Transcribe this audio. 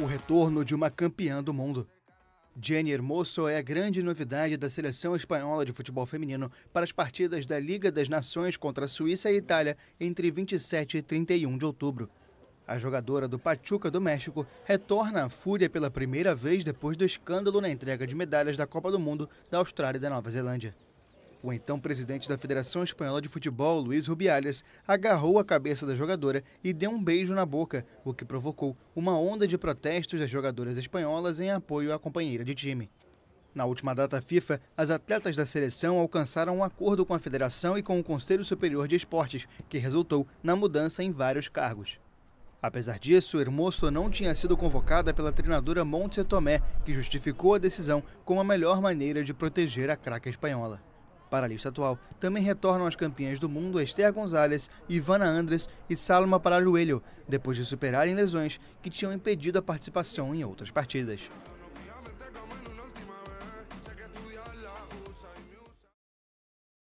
O retorno de uma campeã do mundo. Jenny Hermoso é a grande novidade da seleção espanhola de futebol feminino para as partidas da Liga das Nações contra a Suíça e Itália entre 27 e 31 de outubro. A jogadora do Pachuca do México retorna à Fúria pela primeira vez depois do escândalo na entrega de medalhas da Copa do Mundo da Austrália e da Nova Zelândia. O então presidente da Federação Espanhola de Futebol, Luiz Rubiales, agarrou a cabeça da jogadora e deu um beijo na boca, o que provocou uma onda de protestos das jogadoras espanholas em apoio à companheira de time. Na última data FIFA, as atletas da seleção alcançaram um acordo com a federação e com o Conselho Superior de Esportes, que resultou na mudança em vários cargos. Apesar disso, Hermoso não tinha sido convocada pela treinadora Montse Tomé, que justificou a decisão como a melhor maneira de proteger a craque espanhola. Para a lista atual, também retornam as campeãs do mundo Esther Gonzalez, Ivana Andres e Salma Paralhoelho, depois de superarem lesões que tinham impedido a participação em outras partidas.